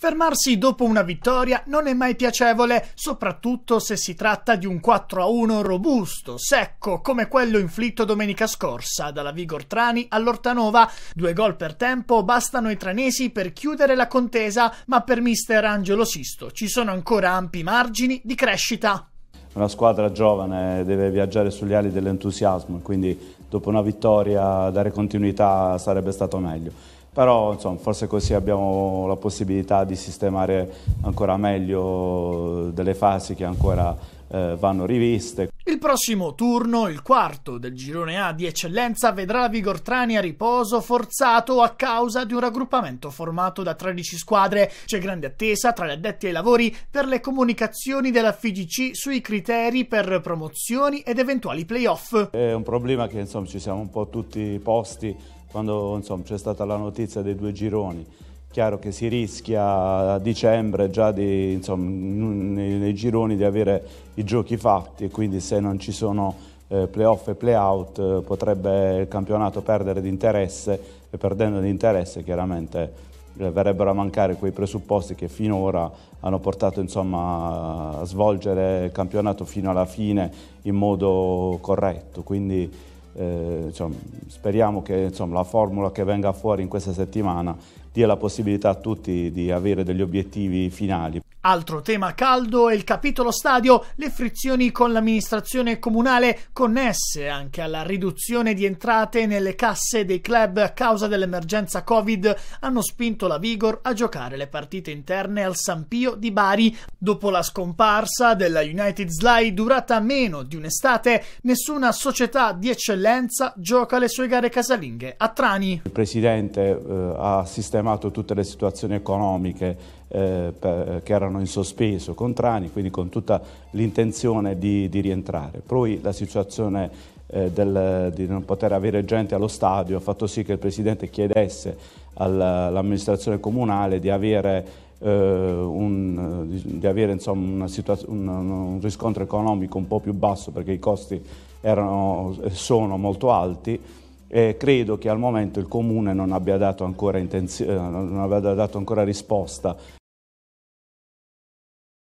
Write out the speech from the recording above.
Fermarsi dopo una vittoria non è mai piacevole, soprattutto se si tratta di un 4-1 robusto, secco, come quello inflitto domenica scorsa dalla Vigor Trani all'Ortanova. Due gol per tempo bastano ai tranesi per chiudere la contesa, ma per mister Angelo Sisto ci sono ancora ampi margini di crescita. Una squadra giovane deve viaggiare sugli ali dell'entusiasmo, quindi dopo una vittoria dare continuità sarebbe stato meglio però insomma, forse così abbiamo la possibilità di sistemare ancora meglio delle fasi che ancora eh, vanno riviste. Il prossimo turno, il quarto del girone A di eccellenza, vedrà la Vigortrani a riposo forzato a causa di un raggruppamento formato da 13 squadre. C'è grande attesa tra gli addetti ai lavori per le comunicazioni della FIGC sui criteri per promozioni ed eventuali playoff. È un problema che insomma, ci siamo un po' tutti posti quando c'è stata la notizia dei due gironi, chiaro che si rischia a dicembre già di, insomma, nei, nei, gironi di avere i giochi fatti e quindi se non ci sono eh, playoff e playout eh, potrebbe il campionato perdere di interesse e perdendo di interesse chiaramente eh, verrebbero a mancare quei presupposti che finora hanno portato insomma, a svolgere il campionato fino alla fine in modo corretto. Quindi eh, diciamo, speriamo che insomma, la formula che venga fuori in questa settimana dia la possibilità a tutti di avere degli obiettivi finali. Altro tema caldo è il capitolo stadio, le frizioni con l'amministrazione comunale connesse anche alla riduzione di entrate nelle casse dei club a causa dell'emergenza Covid hanno spinto la Vigor a giocare le partite interne al San Pio di Bari. Dopo la scomparsa della United Sly durata meno di un'estate, nessuna società di eccellenza gioca le sue gare casalinghe a Trani. Il presidente eh, ha assistito sistemato tutte le situazioni economiche eh, per, che erano in sospeso con Trani, quindi con tutta l'intenzione di, di, rientrare. Poi la situazione eh, del, di non poter avere gente allo stadio ha fatto sì che il Presidente chiedesse all'amministrazione comunale di avere eh, un, di, avere insomma, un, un, riscontro economico un po' più basso perché i costi erano, sono molto alti eh, credo che al momento il Comune non abbia dato ancora, eh, dato ancora risposta